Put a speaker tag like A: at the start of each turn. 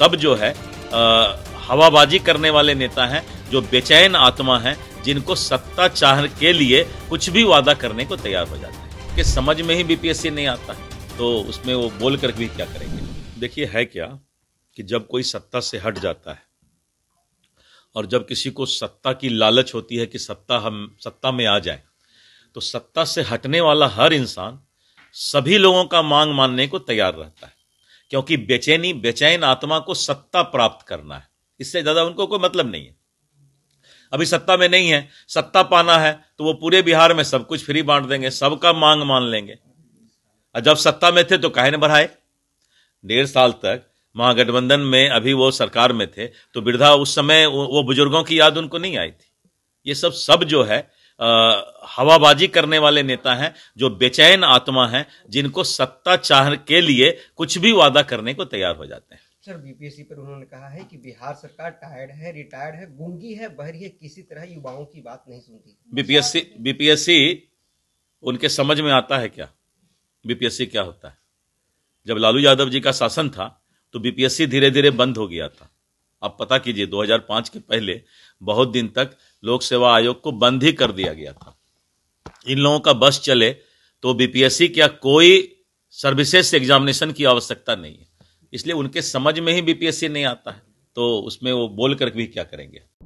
A: सब जो है हवाबाजी करने वाले नेता हैं जो बेचैन आत्मा हैं जिनको सत्ता चाह के लिए कुछ भी वादा करने को तैयार हो जाते हैं कि समझ में ही बीपीएससी नहीं आता है तो उसमें वो बोल कर भी क्या करेंगे देखिए है क्या कि जब कोई सत्ता से हट जाता है और जब किसी को सत्ता की लालच होती है कि सत्ता हम सत्ता में आ जाए तो सत्ता से हटने वाला हर इंसान सभी लोगों का मांग मानने को तैयार रहता है क्योंकि बेचैनी बेचैन आत्मा को सत्ता प्राप्त करना है इससे ज्यादा उनको कोई मतलब नहीं है अभी सत्ता में नहीं है सत्ता पाना है तो वो पूरे बिहार में सब कुछ फ्री बांट देंगे सबका मांग मान लेंगे और जब सत्ता में थे तो काहे ने बढ़ाए डेढ़ साल तक महागठबंधन में अभी वो सरकार में थे तो वृद्धा उस समय वो बुजुर्गों की याद उनको नहीं आई थी ये सब सब जो है हवाबाजी करने वाले नेता हैं जो बेचैन आत्मा हैं जिनको सत्ता चाह के लिए कुछ भी वादा करने को तैयार हो जाते हैं
B: सर बीपीएससी पर उन्होंने कहा है कि बिहार सरकार टायर्ड है रिटायर्ड है गुंगी है बहरी है किसी तरह युवाओं की बात नहीं सुनती
A: बीपीएससी बीपीएससी उनके समझ में आता है क्या बीपीएससी क्या होता है जब लालू यादव जी का शासन था तो बीपीएससी धीरे धीरे बंद हो गया था आप पता कीजिए 2005 के पहले बहुत दिन तक लोक सेवा आयोग को बंद ही कर दिया गया था इन लोगों का बस चले तो बीपीएससी क्या कोई सर्विसेस एग्जामिनेशन की आवश्यकता नहीं है इसलिए उनके समझ में ही बीपीएससी नहीं आता है तो उसमें वो बोल कर भी क्या करेंगे